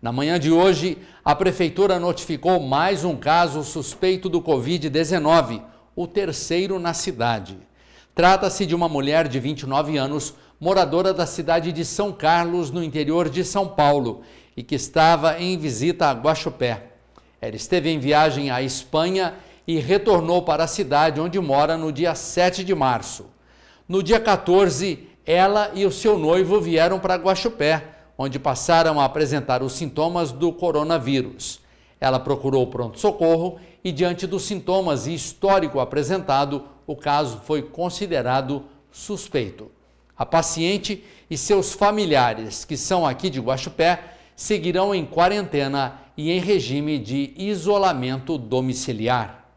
Na manhã de hoje, a prefeitura notificou mais um caso suspeito do Covid-19, o terceiro na cidade. Trata-se de uma mulher de 29 anos, moradora da cidade de São Carlos, no interior de São Paulo, e que estava em visita a Guaxupé. Ela esteve em viagem à Espanha e retornou para a cidade onde mora no dia 7 de março. No dia 14, ela e o seu noivo vieram para Guaxupé onde passaram a apresentar os sintomas do coronavírus. Ela procurou o pronto-socorro e, diante dos sintomas e histórico apresentado, o caso foi considerado suspeito. A paciente e seus familiares, que são aqui de Guaxupé, seguirão em quarentena e em regime de isolamento domiciliar.